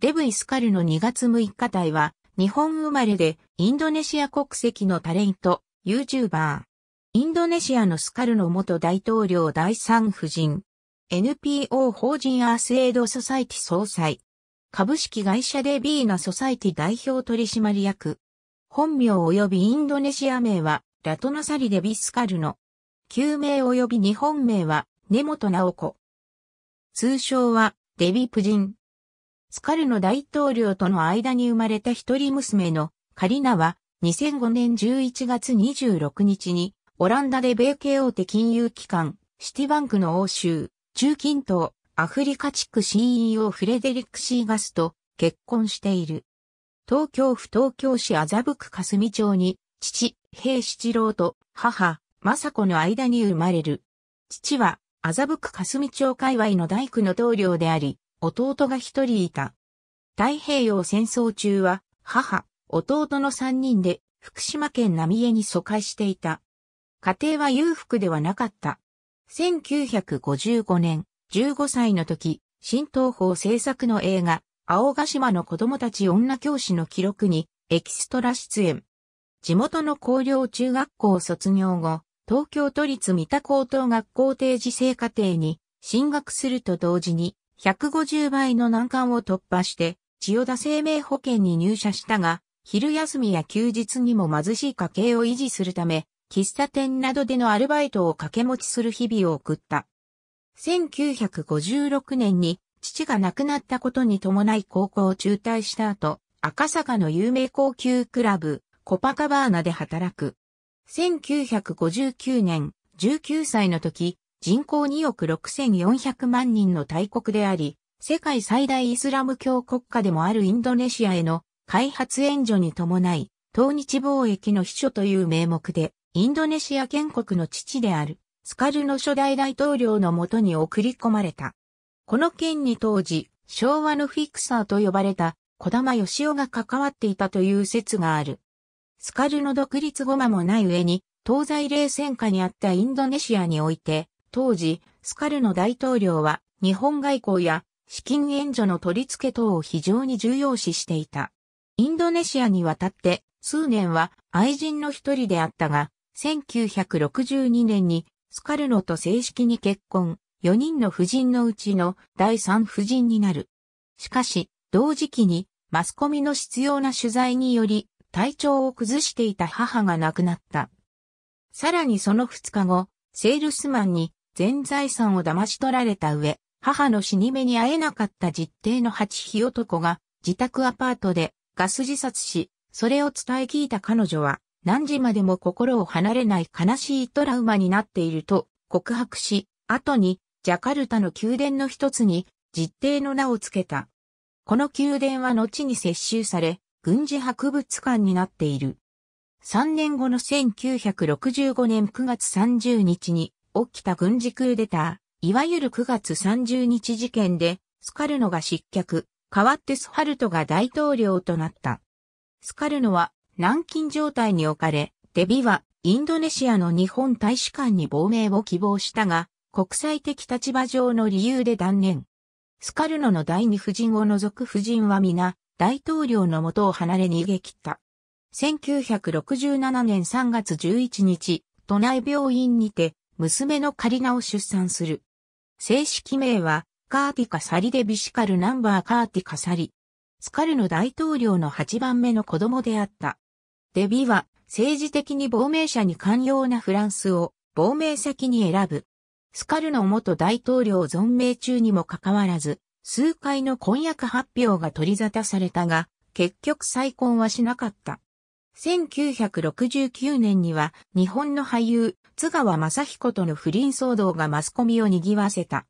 デブイスカルの2月6日隊は、日本生まれでインドネシア国籍のタレント、YouTuber。インドネシアのスカルの元大統領第三夫人。NPO 法人アースエイドソサイティ総裁。株式会社デビーナソサイティ代表取締役。本名及びインドネシア名は、ラトナサリデビスカルの。旧名及び日本名は、根本直子。通称は、デビプジン。スカルの大統領との間に生まれた一人娘のカリナは2005年11月26日にオランダで米系大手金融機関シティバンクの欧州、中近東、アフリカ地区 CEO フレデリック・シーガスと結婚している。東京府東京市麻布区霞町に父、平七郎と母、雅子の間に生まれる。父は麻布区霞町界隈の大工の棟梁であり、弟が一人いた。太平洋戦争中は、母、弟の三人で、福島県浪江に疎開していた。家庭は裕福ではなかった。1955年、15歳の時、新東宝制作の映画、青ヶ島の子供たち女教師の記録に、エキストラ出演。地元の工業中学校を卒業後、東京都立三田高等学校定時制課程に進学すると同時に150倍の難関を突破して、千代田生命保険に入社したが、昼休みや休日にも貧しい家計を維持するため、喫茶店などでのアルバイトを掛け持ちする日々を送った。1956年に父が亡くなったことに伴い高校を中退した後、赤坂の有名高級クラブ、コパカバーナで働く。1959年、19歳の時、人口2億6400万人の大国であり、世界最大イスラム教国家でもあるインドネシアへの開発援助に伴い、東日貿易の秘書という名目で、インドネシア建国の父である、スカルの初代大統領のもとに送り込まれた。この件に当時、昭和のフィクサーと呼ばれた小玉義雄が関わっていたという説がある。スカルの独立後間もない上に、東西冷戦下にあったインドネシアにおいて、当時、スカルの大統領は日本外交や資金援助の取り付け等を非常に重要視していた。インドネシアに渡って数年は愛人の一人であったが、1962年にスカルノと正式に結婚、4人の夫人のうちの第3夫人になる。しかし、同時期にマスコミの必要な取材により体調を崩していた母が亡くなった。さらにその2日後、セールスマンに全財産を騙し取られた上、母の死に目に会えなかった実定の八日男が自宅アパートでガス自殺し、それを伝え聞いた彼女は何時までも心を離れない悲しいトラウマになっていると告白し、後にジャカルタの宮殿の一つに実定の名を付けた。この宮殿は後に接収され、軍事博物館になっている。3年後の1965年9月30日に、起きた軍事クーデター、いわゆる9月30日事件で、スカルノが失脚、代わってスハルトが大統領となった。スカルノは軟禁状態に置かれ、デビはインドネシアの日本大使館に亡命を希望したが、国際的立場上の理由で断念。スカルノの第二夫人を除く夫人は皆、大統領の元を離れ逃げ切った。1967年3月11日、都内病院にて娘のカリナを出産する。正式名は、カーティカサリデビシカルナンバーカーティカサリ。スカルの大統領の8番目の子供であった。デビは、政治的に亡命者に寛容なフランスを亡命先に選ぶ。スカルの元大統領存命中にもかかわらず、数回の婚約発表が取り沙汰されたが、結局再婚はしなかった。1969年には日本の俳優、津川正彦との不倫騒動がマスコミを賑わせた。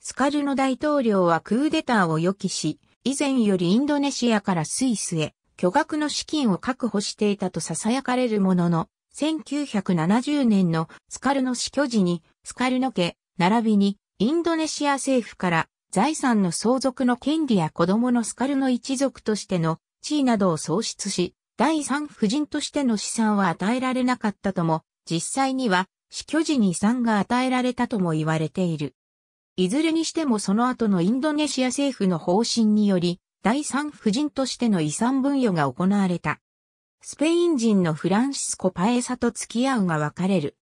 スカルノ大統領はクーデターを予期し、以前よりインドネシアからスイスへ巨額の資金を確保していたと囁かれるものの、1970年のスカルノ死去時に、スカルノ家、並びにインドネシア政府から財産の相続の権利や子供のスカルノ一族としての地位などを喪失し、第三夫人としての資産は与えられなかったとも実際には死去時に産が与えられたとも言われている。いずれにしてもその後のインドネシア政府の方針により、第三夫人としての遺産分与が行われた。スペイン人のフランシスコ・パエサと付き合うが別れる。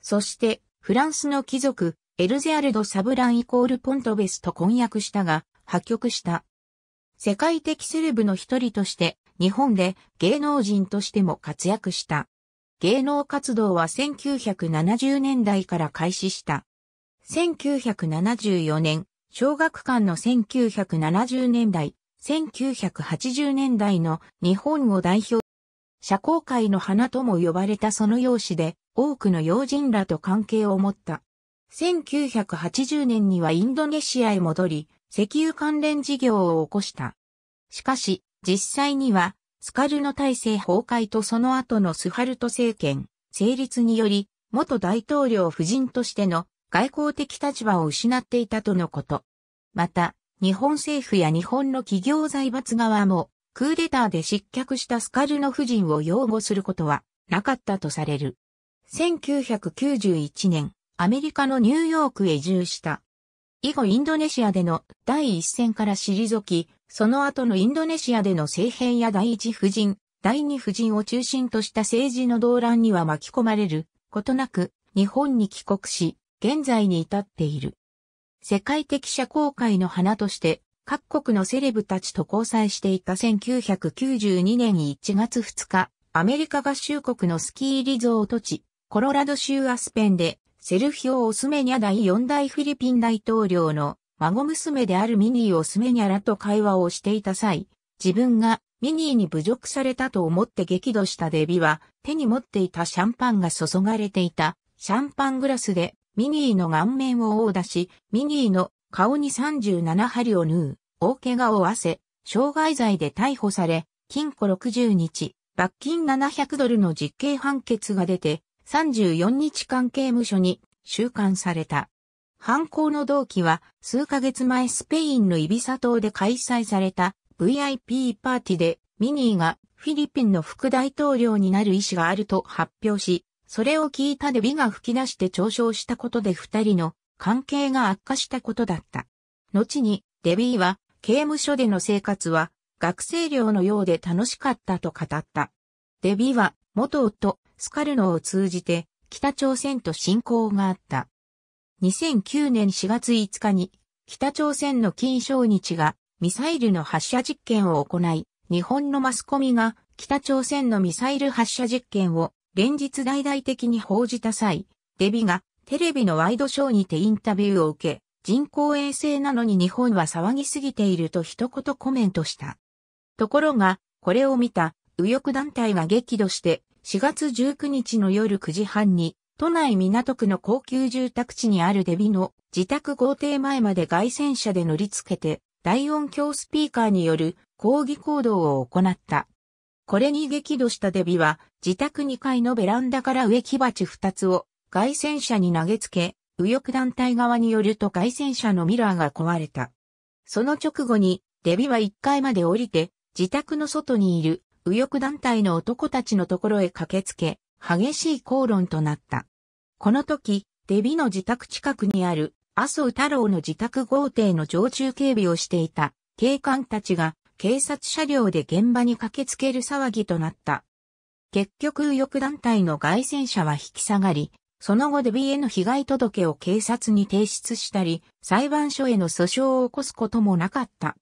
そして、フランスの貴族、エルゼアルド・サブランイコール・ポントベスと婚約したが、破局した。世界的セレブの一人として、日本で芸能人としても活躍した。芸能活動は1970年代から開始した。1974年、小学館の1970年代、1980年代の日本を代表、社交界の花とも呼ばれたその容姿で、多くの要人らと関係を持った。1980年にはインドネシアへ戻り、石油関連事業を起こした。しかし、実際にはスカルノ体制崩壊とその後のスハルト政権、成立により、元大統領夫人としての外交的立場を失っていたとのこと。また、日本政府や日本の企業財閥側も、クーデターで失脚したスカルノ夫人を擁護することはなかったとされる。1991年、アメリカのニューヨークへ移住した。以後インドネシアでの第一線から退き、その後のインドネシアでの政変や第一夫人、第二夫人を中心とした政治の動乱には巻き込まれることなく、日本に帰国し、現在に至っている。世界的社交界の花として、各国のセレブたちと交際していた1992年1月2日、アメリカ合衆国のスキーリゾート地、コロラド州アスペンで、セルフィオ・オスメニャ第4代フィリピン大統領の孫娘であるミニーをスメニャラと会話をしていた際、自分がミニーに侮辱されたと思って激怒したデビは、手に持っていたシャンパンが注がれていたシャンパングラスでミニーの顔面を殴打し、ミニーの顔に37針を縫う、大怪我を負わせ、傷害罪で逮捕され、禁錮60日、罰金700ドルの実刑判決が出て、34日間刑務所に収監された。犯行の動機は、数ヶ月前スペインのイビサ島で開催された VIP パーティで、ミニーがフィリピンの副大統領になる意思があると発表し、それを聞いたデビが吹き出して嘲笑したことで二人の関係が悪化したことだった。後に、デビーは、刑務所での生活は、学生寮のようで楽しかったと語った。デビーは、元夫、スカルノを通じて、北朝鮮と親交があった。2009年4月5日に、北朝鮮の金正日がミサイルの発射実験を行い、日本のマスコミが北朝鮮のミサイル発射実験を連日大々的に報じた際、デビがテレビのワイドショーにてインタビューを受け、人工衛星なのに日本は騒ぎすぎていると一言コメントした。ところが、これを見た右翼団体が激怒して、4月19日の夜9時半に都内港区の高級住宅地にあるデビの自宅豪邸前まで外戦車で乗り付けて大音響スピーカーによる抗議行動を行った。これに激怒したデビは自宅2階のベランダから植木鉢2つを外戦車に投げつけ、右翼団体側によると外戦車のミラーが壊れた。その直後にデビは1階まで降りて自宅の外にいる右翼団体の男たちのところへ駆けつけ、激しい口論となった。この時、デビの自宅近くにある麻生太郎の自宅豪邸の常駐警備をしていた警官たちが警察車両で現場に駆けつける騒ぎとなった。結局右翼団体の外戦車は引き下がり、その後デビへの被害届を警察に提出したり、裁判所への訴訟を起こすこともなかった。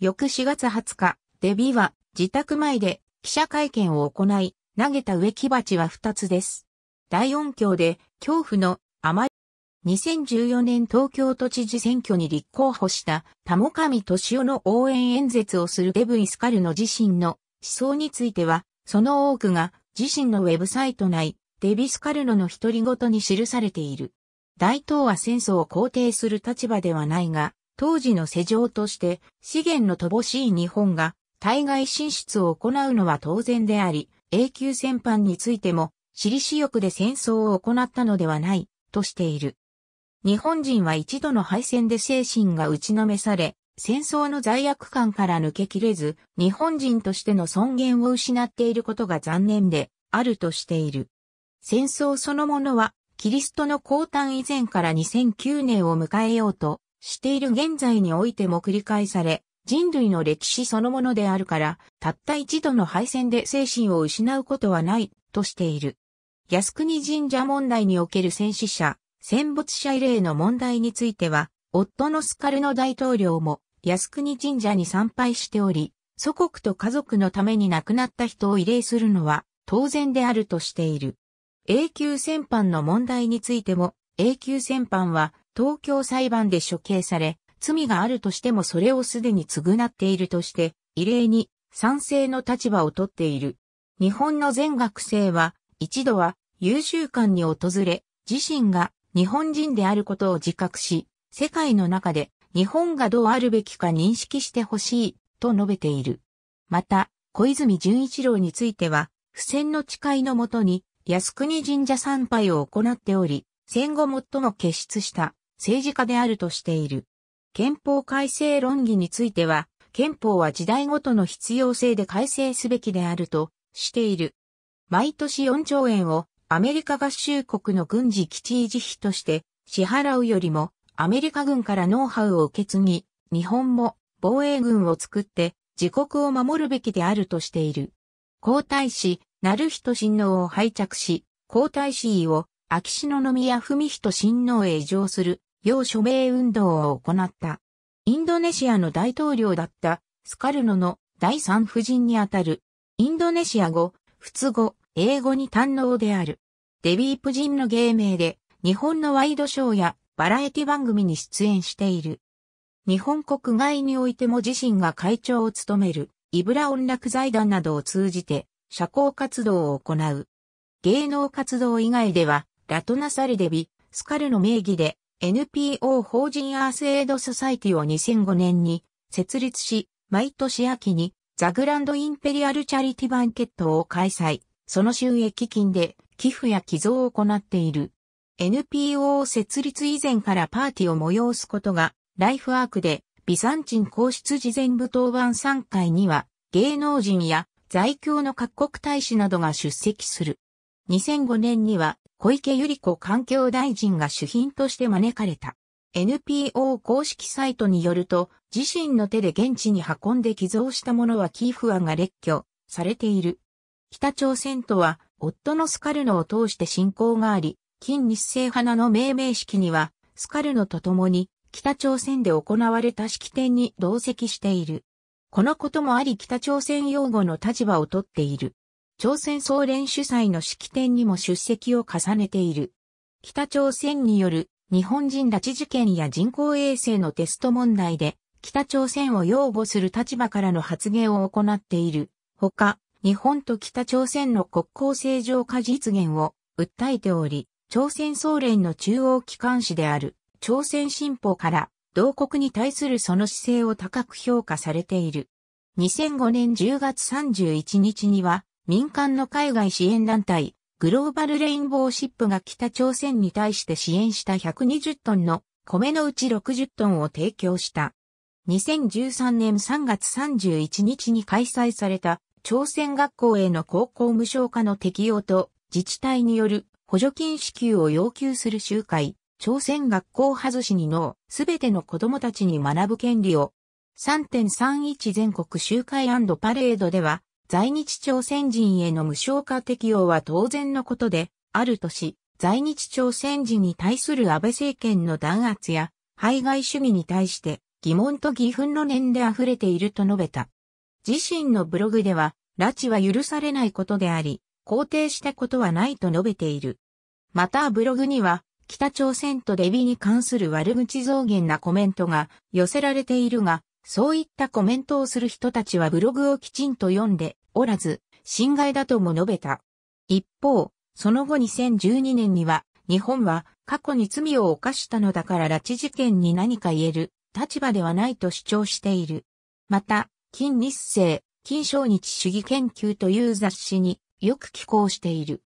翌4月20日、デビは自宅前で記者会見を行い、投げた植木鉢は2つです。大音響で、恐怖のあまり、2014年東京都知事選挙に立候補した、田も上俊夫の応援演説をするデブイスカルノ自身の思想については、その多くが自身のウェブサイト内、デビスカルノの独り言に記されている。大東亜戦争を肯定する立場ではないが、当時の世情として資源の乏しい日本が対外進出を行うのは当然であり、永久戦犯についても、私利私欲で戦争を行ったのではない、としている。日本人は一度の敗戦で精神が打ちのめされ、戦争の罪悪感から抜けきれず、日本人としての尊厳を失っていることが残念で、あるとしている。戦争そのものは、キリストの降誕以前から2009年を迎えようとしている現在においても繰り返され、人類の歴史そのものであるから、たった一度の敗戦で精神を失うことはない、としている。靖国神社問題における戦死者、戦没者慰霊の問題については、夫のスカルノ大統領も靖国神社に参拝しており、祖国と家族のために亡くなった人を慰霊するのは当然であるとしている。永久戦犯の問題についても、永久戦犯は東京裁判で処刑され、罪があるとしてもそれをすでに償っているとして、異例に賛成の立場をとっている。日本の全学生は、一度は優秀館に訪れ、自身が日本人であることを自覚し、世界の中で日本がどうあるべきか認識してほしい、と述べている。また、小泉純一郎については、不戦の誓いのもとに、靖国神社参拝を行っており、戦後最も傑出した政治家であるとしている。憲法改正論議については、憲法は時代ごとの必要性で改正すべきであるとしている。毎年4兆円をアメリカ合衆国の軍事基地維持費として支払うよりもアメリカ軍からノウハウを受け継ぎ、日本も防衛軍を作って自国を守るべきであるとしている。皇太子、なる人親王を拝着し、皇太子位を秋篠宮文人親王へ移譲する要署名運動を行った。インドネシアの大統領だったスカルノの第三夫人にあたる。インドネシア語、仏語、英語に堪能である。デビープ人の芸名で日本のワイドショーやバラエティ番組に出演している。日本国外においても自身が会長を務めるイブラ音楽財団などを通じて社交活動を行う。芸能活動以外ではラトナサルデビ、スカルの名義で NPO 法人アースエイドソサイティを2005年に設立し、毎年秋にザグランドインペリアルチャリティバンケットを開催、その収益金で寄付や寄贈を行っている。NPO 設立以前からパーティーを催すことが、ライフワークで、ビサンチン皇室事前舞踏版3回には、芸能人や在京の各国大使などが出席する。2005年には、小池百合子環境大臣が主賓として招かれた。NPO 公式サイトによると、自身の手で現地に運んで寄贈したものはキーフ案が列挙されている。北朝鮮とは、夫のスカルノを通して親交があり、近日成花の命名式には、スカルノと共に、北朝鮮で行われた式典に同席している。このこともあり北朝鮮用語の立場をとっている。朝鮮総連主催の式典にも出席を重ねている。北朝鮮による日本人拉致事件や人工衛星のテスト問題で北朝鮮を擁護する立場からの発言を行っている。ほか、日本と北朝鮮の国交正常化実現を訴えており、朝鮮総連の中央機関紙である朝鮮新報から同国に対するその姿勢を高く評価されている。2005年10月31日には民間の海外支援団体、グローバルレインボーシップが北朝鮮に対して支援した120トンの米のうち60トンを提供した。2013年3月31日に開催された朝鮮学校への高校無償化の適用と自治体による補助金支給を要求する集会、朝鮮学校外しにのすべての子供たちに学ぶ権利を3.31全国集会パレードでは在日朝鮮人への無償化適用は当然のことで、あるとし、在日朝鮮人に対する安倍政権の弾圧や、排外主義に対して疑問と義憤の念で溢れていると述べた。自身のブログでは、拉致は許されないことであり、肯定したことはないと述べている。またブログには、北朝鮮とレビに関する悪口増減なコメントが寄せられているが、そういったコメントをする人たちはブログをきちんと読んで、おらず、侵害だとも述べた。一方、その後2012年には、日本は過去に罪を犯したのだから拉致事件に何か言える立場ではないと主張している。また、近日生、近小日主義研究という雑誌によく寄稿している。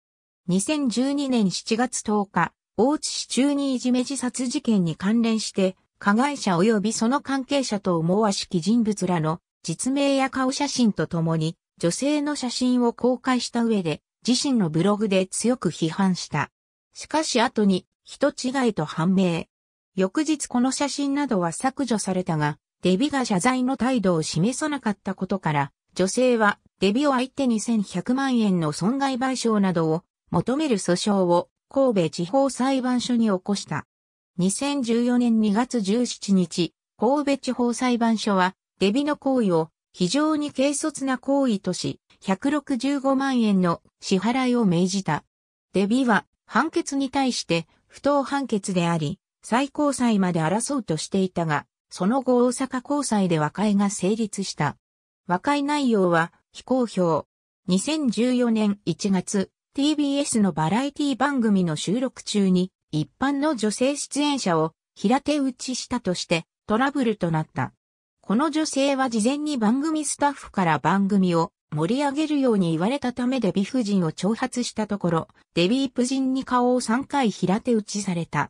2012年7月10日、大津市中にいじめ自殺事件に関連して、加害者及びその関係者と思わしき人物らの実名や顔写真とともに、女性の写真を公開した上で、自身のブログで強く批判した。しかし後に、人違いと判明。翌日この写真などは削除されたが、デビが謝罪の態度を示さなかったことから、女性はデビを相手に1100万円の損害賠償などを求める訴訟を神戸地方裁判所に起こした。2014年2月17日、神戸地方裁判所はデビの行為を非常に軽率な行為とし、165万円の支払いを命じた。デビは判決に対して不当判決であり、最高裁まで争うとしていたが、その後大阪高裁で和解が成立した。和解内容は非公表。2014年1月、TBS のバラエティ番組の収録中に一般の女性出演者を平手打ちしたとしてトラブルとなった。この女性は事前に番組スタッフから番組を盛り上げるように言われたためデヴィ夫人を挑発したところ、デヴィ夫人に顔を3回平手打ちされた。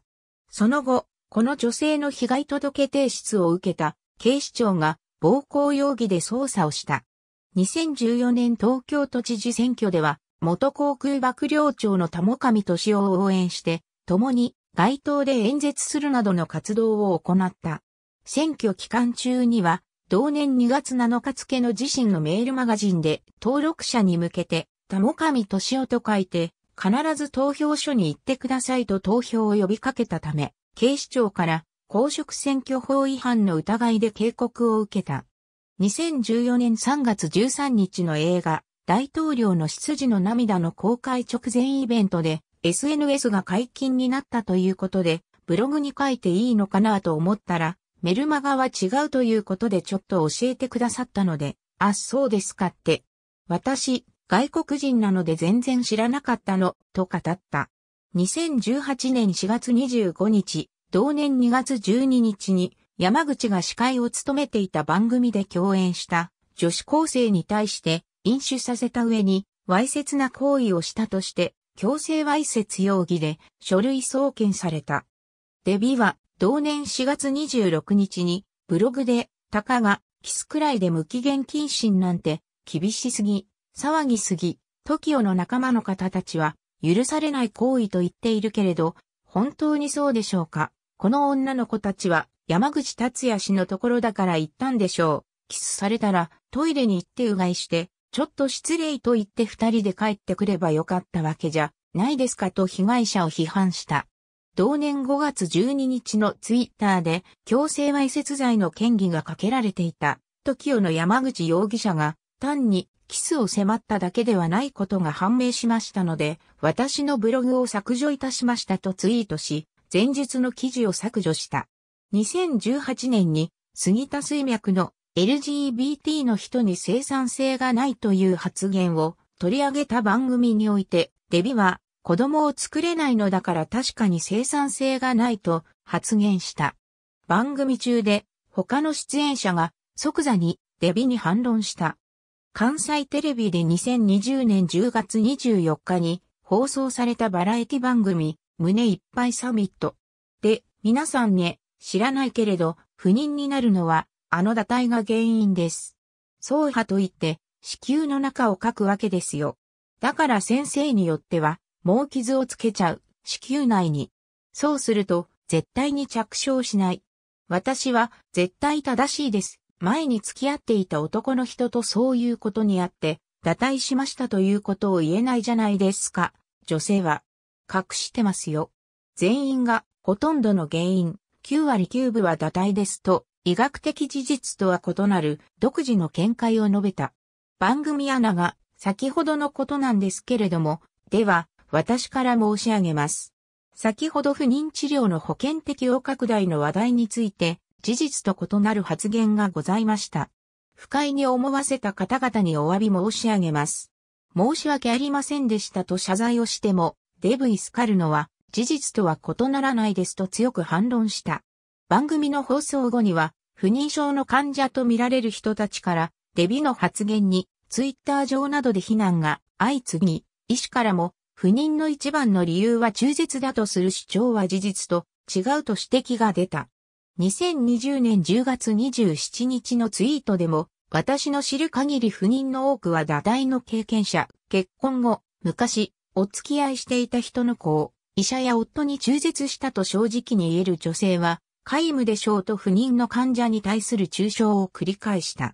その後、この女性の被害届提出を受けた警視庁が暴行容疑で捜査をした。2014年東京都知事選挙では、元航空幕僚長の田上敏夫を応援して、共に街頭で演説するなどの活動を行った。選挙期間中には、同年2月7日付の自身のメールマガジンで、登録者に向けて、田もかみとしおと書いて、必ず投票所に行ってくださいと投票を呼びかけたため、警視庁から公職選挙法違反の疑いで警告を受けた。2014年3月13日の映画、大統領の執事の涙の公開直前イベントで、SNS が解禁になったということで、ブログに書いていいのかなと思ったら、メルマガは違うということでちょっと教えてくださったので、あ、そうですかって。私、外国人なので全然知らなかったの、と語った。2018年4月25日、同年2月12日に山口が司会を務めていた番組で共演した女子高生に対して飲酒させた上に、わいせつな行為をしたとして、強制わいせつ容疑で書類送検された。デビは、同年4月26日に、ブログで、たかが、キスくらいで無期限謹慎なんて、厳しすぎ、騒ぎすぎ、TOKIO の仲間の方たちは、許されない行為と言っているけれど、本当にそうでしょうか。この女の子たちは、山口達也氏のところだから言ったんでしょう。キスされたら、トイレに行ってうがいして、ちょっと失礼と言って二人で帰ってくればよかったわけじゃ、ないですかと被害者を批判した。同年5月12日のツイッターで強制わいせつ罪の嫌疑がかけられていた、時 o の山口容疑者が単にキスを迫っただけではないことが判明しましたので、私のブログを削除いたしましたとツイートし、前述の記事を削除した。2018年に杉田水脈の LGBT の人に生産性がないという発言を取り上げた番組において、デビは子供を作れないのだから確かに生産性がないと発言した。番組中で他の出演者が即座にデビに反論した。関西テレビで2020年10月24日に放送されたバラエティ番組胸いっぱいサミットで皆さんね知らないけれど不妊になるのはあの堕胎が原因です。うはといって子宮の中を書くわけですよ。だから先生によってはもう傷をつけちゃう、子宮内に。そうすると、絶対に着床しない。私は、絶対正しいです。前に付き合っていた男の人とそういうことにあって、堕退しましたということを言えないじゃないですか。女性は、隠してますよ。全員が、ほとんどの原因、9割9分は堕退ですと、医学的事実とは異なる独自の見解を述べた。番組アナが先ほどのことなんですけれども、では、私から申し上げます。先ほど不妊治療の保険適用拡大の話題について、事実と異なる発言がございました。不快に思わせた方々にお詫び申し上げます。申し訳ありませんでしたと謝罪をしても、デブイスカルノは、事実とは異ならないですと強く反論した。番組の放送後には、不妊症の患者とみられる人たちから、デビの発言に、ツイッター上などで非難が相次ぎ、医師からも不妊の一番の理由は中絶だとする主張は事実と違うと指摘が出た。2020年10月27日のツイートでも、私の知る限り不妊の多くは打胎の経験者、結婚後、昔、お付き合いしていた人の子を、医者や夫に中絶したと正直に言える女性は、皆無でしょうと不妊の患者に対する中傷を繰り返した。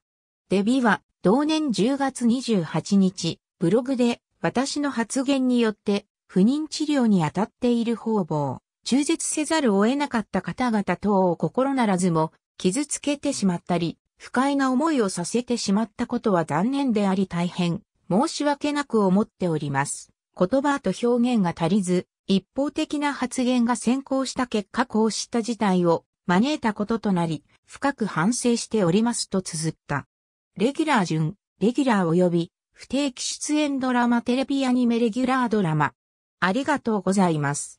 デビは、同年10月28日、ブログで、私の発言によって、不妊治療に当たっている方々、中絶せざるを得なかった方々等を心ならずも、傷つけてしまったり、不快な思いをさせてしまったことは残念であり大変、申し訳なく思っております。言葉と表現が足りず、一方的な発言が先行した結果こうした事態を招いたこととなり、深く反省しておりますと綴った。レギュラー順、レギュラー及び不定期出演ドラマテレビアニメレギュラードラマ。ありがとうございます。